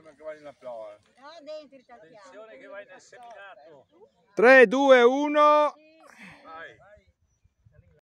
Torna che vai nella prova. No, dentro, Attenzione che vai nel seminato. 3, 2, 1.